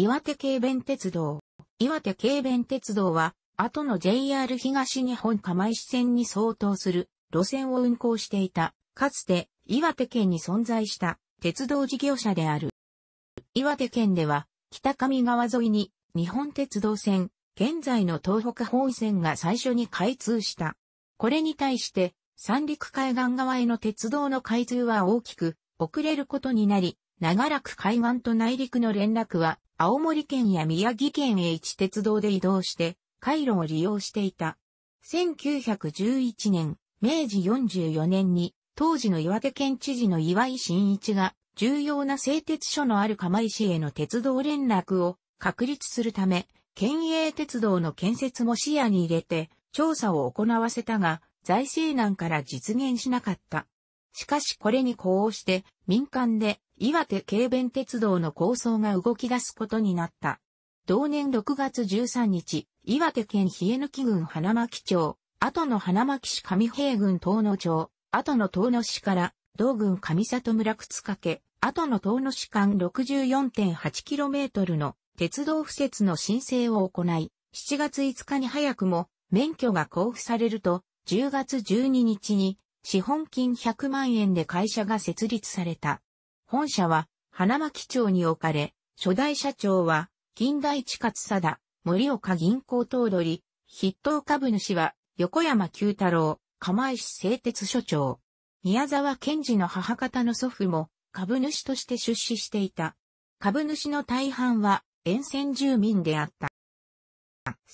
岩手軽便鉄道。岩手軽便鉄道は、後の JR 東日本釜石線に相当する路線を運行していた、かつて岩手県に存在した鉄道事業者である。岩手県では、北上川沿いに日本鉄道線、現在の東北本線が最初に開通した。これに対して、三陸海岸側への鉄道の開通は大きく遅れることになり、長らく海岸と内陸の連絡は、青森県や宮城県へ一鉄道で移動して、回路を利用していた。1911年、明治44年に、当時の岩手県知事の岩井真一が、重要な製鉄所のある釜石への鉄道連絡を確立するため、県営鉄道の建設も視野に入れて、調査を行わせたが、財政難から実現しなかった。しかしこれに呼応して、民間で岩手軽便鉄道の構想が動き出すことになった。同年6月13日、岩手県冷え抜き郡花巻町、後の花巻市上平郡東野町、後の東野市から同郡上里村靴掛、後の東野市間 64.8km の鉄道敷設の申請を行い、7月5日に早くも免許が交付されると、10月12日に資本金100万円で会社が設立された。本社は花巻町に置かれ、初代社長は近代地勝貞、森岡銀行頭取、筆頭株主は横山九太郎、釜石製鉄所長。宮沢賢治の母方の祖父も株主として出資していた。株主の大半は沿線住民であった。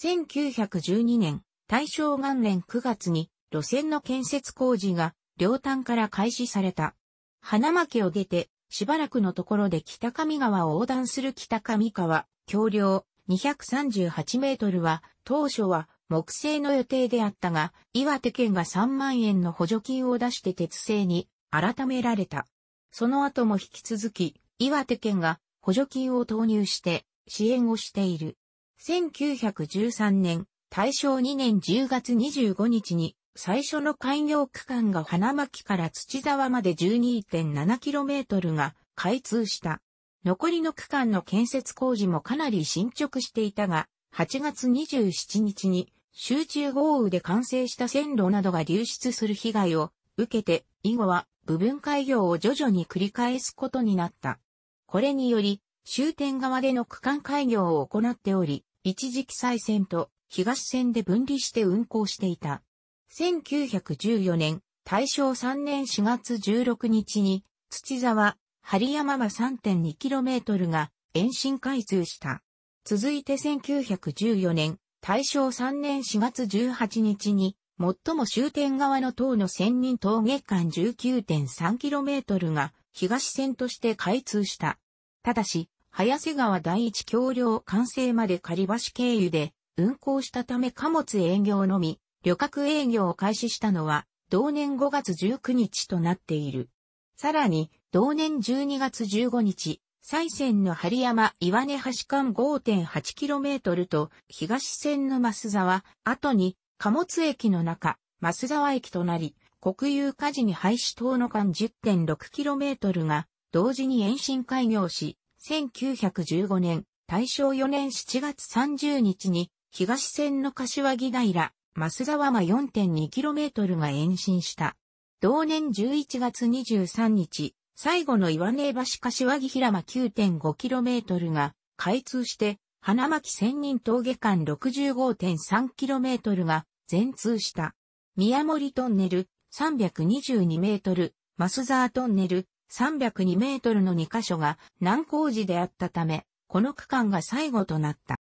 1912年、大正元年9月に路線の建設工事が両端から開始された。花巻を出てしばらくのところで北上川を横断する北上川、橋梁238メートルは、当初は木製の予定であったが、岩手県が3万円の補助金を出して鉄製に改められた。その後も引き続き、岩手県が補助金を投入して支援をしている。1913年、大正2年10月25日に最初の開業区間が花巻から土沢まで 12.7km が開通した。残りの区間の建設工事もかなり進捗していたが、8月27日に集中豪雨で完成した線路などが流出する被害を受けて、以後は部分開業を徐々に繰り返すことになった。これにより、終点側での区間開業を行っており、一時期再線と東線で分離して運行していた。1914年、大正3年4月16日に、土沢、針山は 3.2km が延伸開通した。続いて1914年、大正3年4月18日に、最も終点側の塔の千人塔月間 19.3km が東線として開通した。ただし、早瀬川第一橋梁完成まで仮橋経由で運行したため貨物営業のみ、旅客営業を開始したのは、同年5月19日となっている。さらに、同年12月15日、西線の針山岩根橋間 5.8km と東線の増沢、後に貨物駅の中、増沢駅となり、国有火事に廃止等の間 10.6km が同時に延伸開業し、1915年、大正4年7月30日に東線の柏木平、増沢間 4.2km が延伸した。同年11月23日、最後の岩根橋柏木平間 9.5km が開通して、花巻千人峠間 65.3km が全通した。宮森トンネル322メートル、増沢トンネル302メートルの2カ所が難工事であったため、この区間が最後となった。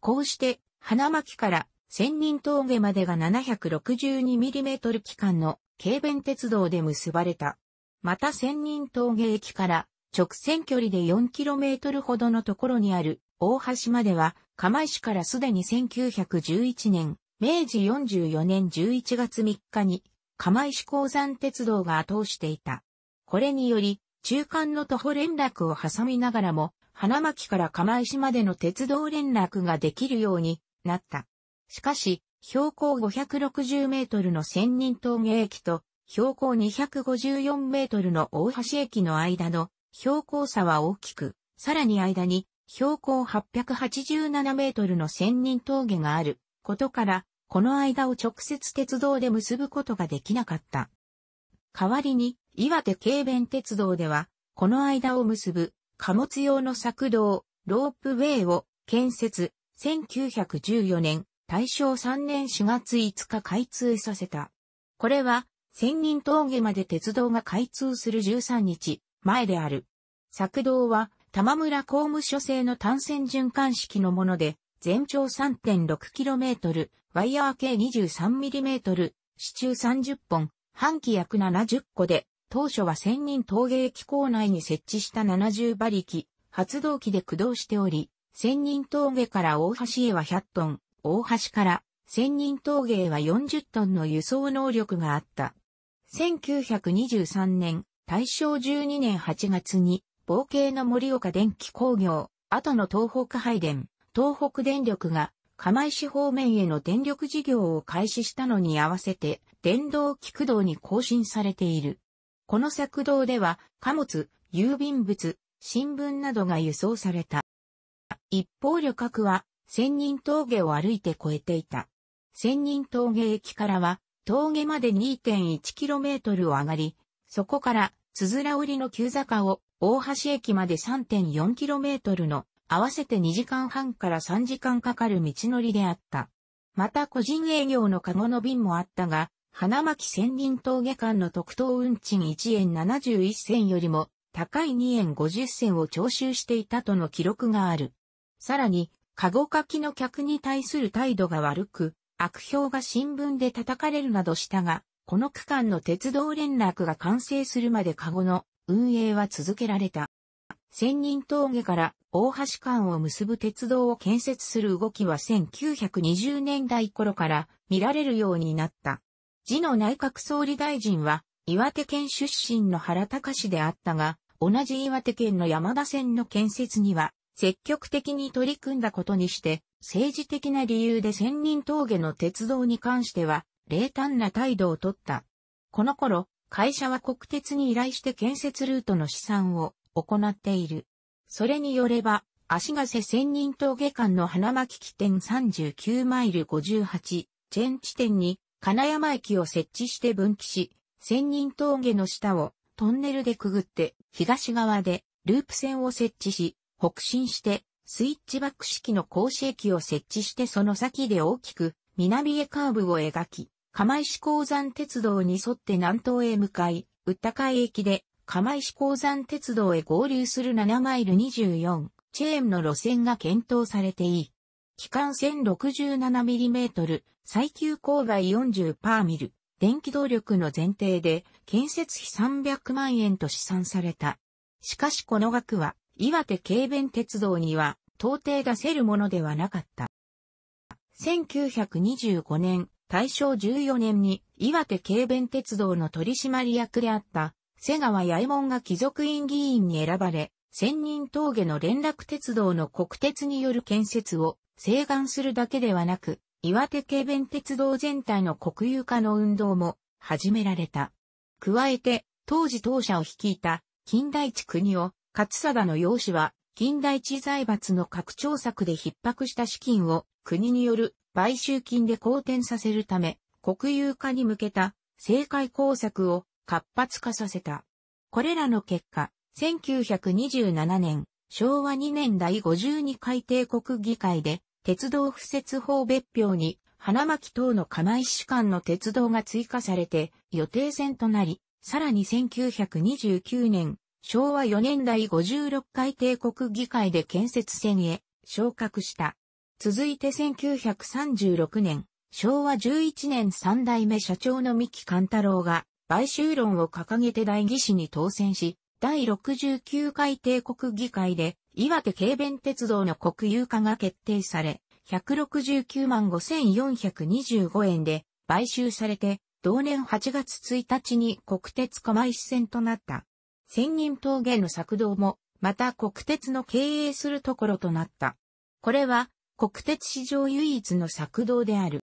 こうして花巻から千人峠までが 762mm 期間の軽便鉄道で結ばれた。また千人峠駅から直線距離で 4km ほどのところにある大橋までは釜石からすでに1911年、明治44年11月3日に釜石鉱山鉄道が後押していた。これにより中間の徒歩連絡を挟みながらも花巻から釜石までの鉄道連絡ができるようになった。しかし、標高560メートルの千人峠駅と、標高254メートルの大橋駅の間の標高差は大きく、さらに間に標高887メートルの千人峠があることから、この間を直接鉄道で結ぶことができなかった。代わりに、岩手軽便鉄道では、この間を結ぶ貨物用の作動、ロープウェイを建設、1914年、大正3年4月5日開通させた。これは、千人峠まで鉄道が開通する13日前である。作道は、玉村公務所製の単線循環式のもので、全長 3.6km、ワイヤー計 23mm、支柱30本、半期約70個で、当初は千人峠駅構内に設置した70馬力、発動機で駆動しており、千人峠から大橋へは100トン、大橋から千人峠へは40トンの輸送能力があった。1923年、大正12年8月に、冒険の森岡電気工業、後の東北配電、東北電力が、釜石方面への電力事業を開始したのに合わせて、電動菊道に更新されている。この作道では、貨物、郵便物、新聞などが輸送された。一方旅客は、千人峠を歩いて越えていた。千人峠駅からは、峠まで 2.1km を上がり、そこから、つづら折りの急坂を、大橋駅まで 3.4km の、合わせて2時間半から3時間かかる道のりであった。また個人営業のカゴの便もあったが、花巻千人峠間の特等運賃1円71銭よりも高い2円50銭を徴収していたとの記録がある。さらに、カゴ書きの客に対する態度が悪く、悪評が新聞で叩かれるなどしたが、この区間の鉄道連絡が完成するまでカゴの運営は続けられた。千人峠から大橋間を結ぶ鉄道を建設する動きは1920年代頃から見られるようになった。次の内閣総理大臣は岩手県出身の原隆であったが、同じ岩手県の山田線の建設には積極的に取り組んだことにして、政治的な理由で千人峠の鉄道に関しては、冷淡な態度をとった。この頃、会社は国鉄に依頼して建設ルートの試算を行っている。それによれば、足ヶ瀬千人峠間の花巻起点39マイル58、チェン地点に金山駅を設置して分岐し、千人峠の下をトンネルでくぐって東側でループ線を設置し、北進して、スイッチバック式の格子駅を設置してその先で大きく南へカーブを描き、釜石鉱山鉄道に沿って南東へ向かい、宇ッ海駅で釜石鉱山鉄道へ合流する7マイル24チェーンの路線が検討されていい。機関 1067mm、最急勾配40パーミル、電気動力の前提で建設費300万円と試算された。しかしこの額は岩手軽便鉄道には到底出せるものではなかった。1925年、大正14年に岩手軽便鉄道の取締役であった瀬川八重門が貴族院議員に選ばれ、千人峠の連絡鉄道の国鉄による建設を請願するだけではなく、岩手軽便鉄道全体の国有化の運動も始められた。加えて、当時当社を率いた近代地国を勝貞の用紙は、近代地財閥の拡張策で逼迫した資金を国による買収金で好転させるため、国有化に向けた政界工作を活発化させた。これらの結果、1927年、昭和2年第52回帝国議会で、鉄道敷設法別表に、花巻等の釜石間の鉄道が追加されて、予定線となり、さらに1929年、昭和4年代56回帝国議会で建設船へ昇格した。続いて1936年、昭和11年3代目社長の三木貫太郎が買収論を掲げて大議士に当選し、第69回帝国議会で岩手軽便鉄道の国有化が決定され、169万5425円で買収されて、同年8月1日に国鉄釜石線となった。千人峠の作動も、また国鉄の経営するところとなった。これは、国鉄史上唯一の作動である。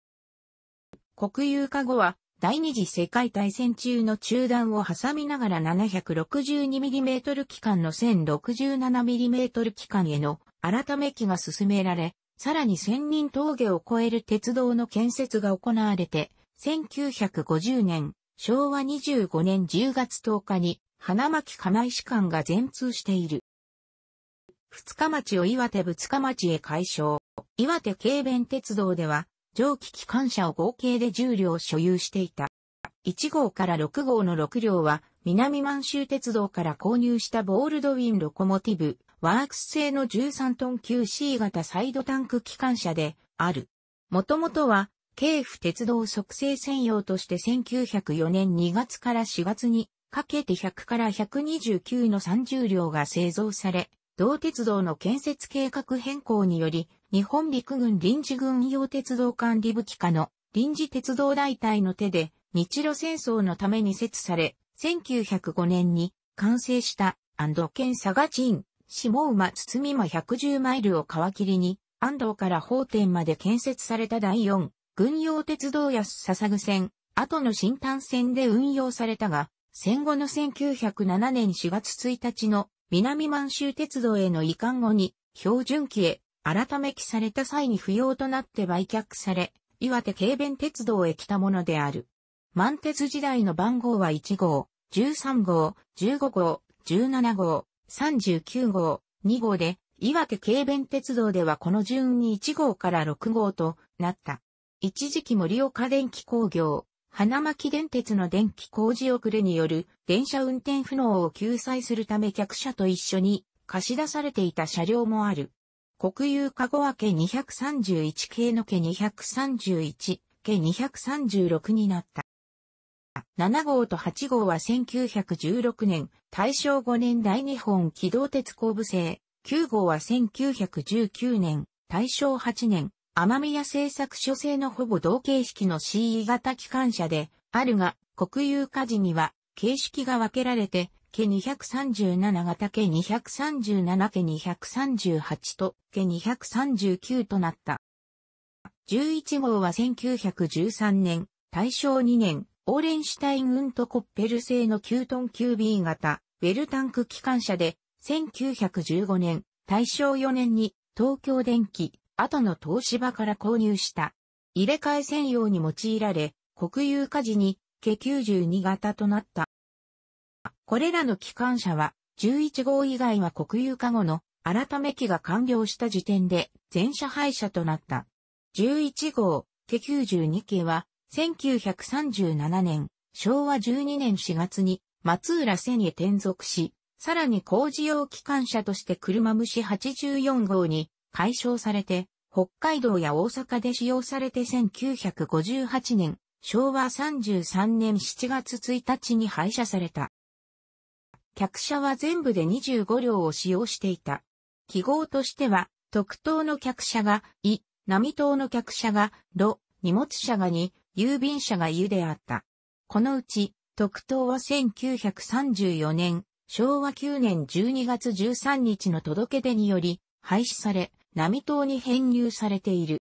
国有化後は、第二次世界大戦中の中断を挟みながら 762mm 機関の 1067mm 機関への改め機が進められ、さらに千人峠を越える鉄道の建設が行われて、1950年、昭和25年10月10日に花巻金井市間が全通している。二日町を岩手二日町へ解消。岩手軽便鉄道では、蒸気機関車を合計で10両所有していた。1号から6号の6両は、南満州鉄道から購入したボールドウィンロコモティブ、ワークス製の13トン級 C 型サイドタンク機関車である。もともとは、京府鉄道促成専用として1904年2月から4月にかけて100から129の30両が製造され、同鉄道の建設計画変更により、日本陸軍臨時軍用鉄道管理部機課の臨時鉄道大隊の手で日露戦争のために設され、1905年に完成した安藤県佐賀鎮、下馬堤馬110マイルを皮切りに、安藤から法天まで建設された第4、軍用鉄道安笹具線、後の新丹線で運用されたが、戦後の1907年4月1日の南満州鉄道への移管後に標準期へ改め期された際に不要となって売却され、岩手軽便鉄道へ来たものである。満鉄時代の番号は1号、13号、15号、17号、39号、2号で、岩手軽便鉄道ではこの順に1号から6号となった。一時期森岡電気工業、花巻電鉄の電気工事遅れによる電車運転不能を救済するため客車と一緒に貸し出されていた車両もある。国有加護はけ231系の家231、家236になった。7号と8号は1916年、大正5年大日本機動鉄工部制、9号は1919年、大正8年、天宮製作所製のほぼ同形式の CE 型機関車であるが、国有火事には形式が分けられて、家237型家237家238と家239となった。11号は1913年、大正2年、オーレンシュタイン・ウント・コッペル製の9トン 9B 型、ウェルタンク機関車で、1915年、大正4年に東京電機後の東芝から購入した。入れ替え専用に用いられ、国有化時に、K92 型となった。これらの機関車は、11号以外は国有化後の改め機が完了した時点で全車廃車となった。11号、K92 系は、1937年、昭和12年4月に松浦線へ転属し、さらに工事用機関車として車虫84号に解消されて、北海道や大阪で使用されて1958年、昭和33年7月1日に廃車された。客車は全部で25両を使用していた。記号としては、特等の客車が、い、並等の客車が、ろ、荷物車がに、郵便車がゆであった。このうち、特等は1934年、昭和9年12月13日の届け出により、廃止され、波島に編入されている。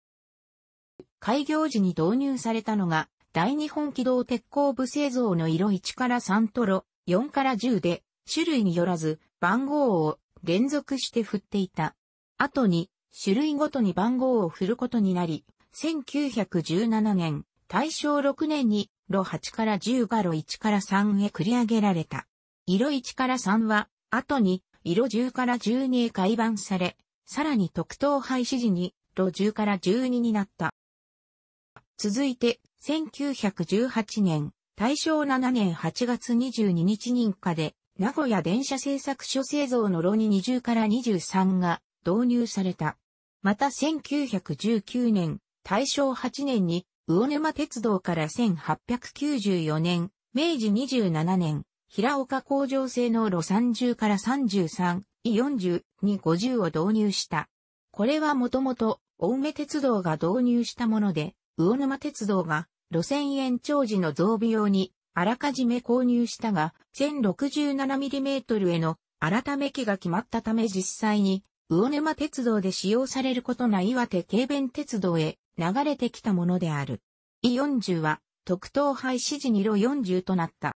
開業時に導入されたのが、大日本機動鉄鋼部製造の色1から3トロ、4から10で、種類によらず、番号を連続して振っていた。後に、種類ごとに番号を振ることになり、1917年、大正6年に、ロ8から10が路1から3へ繰り上げられた。色1から3は、後に、色10から12へ改版され、さらに特等廃止時に、路10から12になった。続いて、1918年、大正7年8月22日認可で、名古屋電車製作所製造の炉に20から23が導入された。また1919年、大正8年に、魚沼鉄道から1894年、明治27年、平岡工場製の炉30から33 E40 に50を導入した。これはもともと、青梅鉄道が導入したもので、魚沼鉄道が路線延長時の増備用にあらかじめ購入したが、1067mm への改め機が決まったため実際に、魚沼鉄道で使用されることない岩手軽便鉄道へ流れてきたものである。E40 は特等廃止時に路40となった。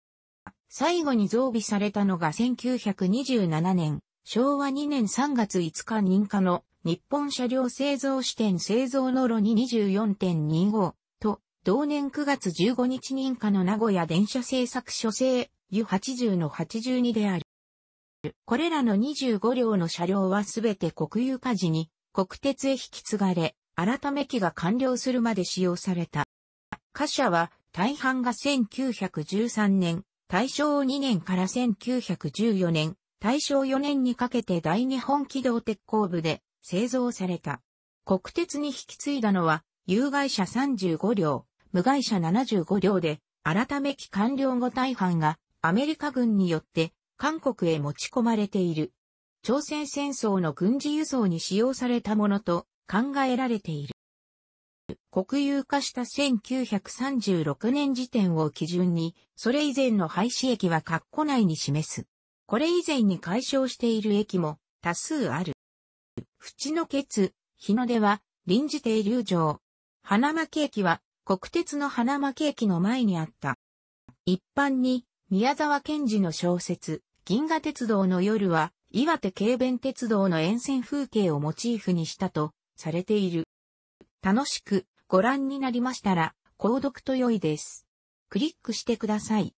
最後に増備されたのが1927年昭和2年3月5日認可の日本車両製造支店製造の炉に24.25と、同年9月15日認可の名古屋電車製作所製 u 80の82である。これらの25両の車両はすべて国有化時に国鉄へ引き継がれ、改め機が完了するまで使用された。貨車は大半が1913年、大正2年から1914年、大正4年にかけて大日本機動鉄工部で製造された。国鉄に引き継いだのは、有害者35両、無害者75両で、改め機完了後大半がアメリカ軍によって韓国へ持ち込まれている。朝鮮戦争の軍事輸送に使用されたものと考えられている。国有化した1936年時点を基準に、それ以前の廃止益は括弧内に示す。これ以前に解消している駅も多数ある。淵の血、日の出は臨時停留場。花巻駅は国鉄の花巻駅の前にあった。一般に宮沢賢治の小説、銀河鉄道の夜は岩手軽弁鉄道の沿線風景をモチーフにしたとされている。楽しくご覧になりましたら、購読と良いです。クリックしてください。